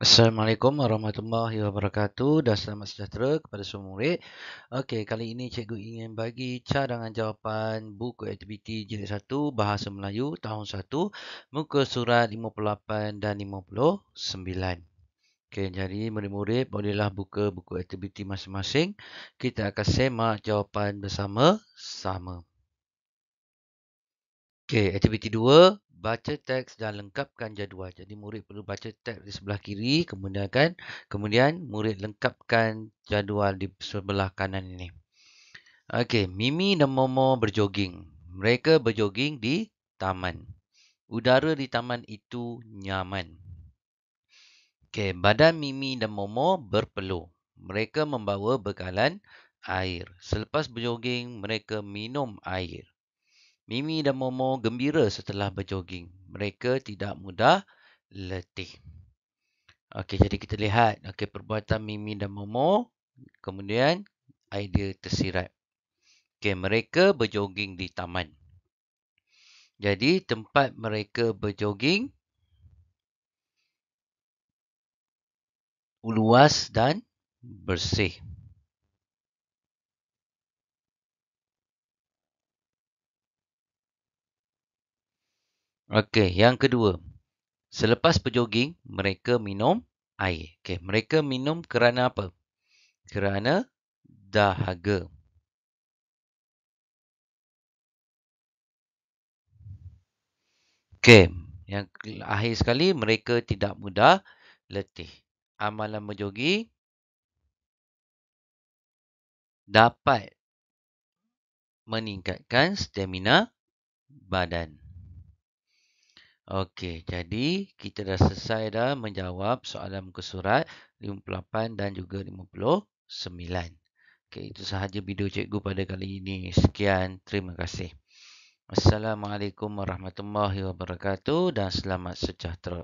Assalamualaikum warahmatullahi wabarakatuh dan selamat sejahtera kepada semua murid. Okey, kali ini cikgu ingin bagi cadangan jawapan buku aktiviti jilid 1 Bahasa Melayu tahun 1 muka surat 58 dan 59. Okey, jadi murid-murid bolehlah buka buku aktiviti masing-masing. Kita akan semak jawapan bersama-sama. Okey, aktiviti 2, baca teks dan lengkapkan jadual. Jadi murid perlu baca teks di sebelah kiri, kemudian kan, kemudian murid lengkapkan jadual di sebelah kanan ini. Okey, Mimi dan Momo berjoging. Mereka berjoging di taman. Udara di taman itu nyaman. Okey, badan Mimi dan Momo berpeluh. Mereka membawa bekalan air. Selepas berjoging, mereka minum air. Mimi dan Momo gembira setelah berjoging. Mereka tidak mudah letih. Okey, jadi kita lihat Okay, perbuatan Mimi dan Momo. Kemudian idea tersirat. Okey, mereka berjoging di taman. Jadi tempat mereka berjoging luas dan bersih. Okey, yang kedua. Selepas berjoging, mereka minum air. Okey, mereka minum kerana apa? Kerana dahaga. Okey, yang akhir sekali, mereka tidak mudah letih. Amalan berjoging dapat meningkatkan stamina badan. Okey, jadi kita dah selesai dah menjawab soalan muka surat 58 dan juga 59. Okey, itu sahaja video cikgu pada kali ini. Sekian, terima kasih. Assalamualaikum warahmatullahi wabarakatuh dan selamat sejahtera.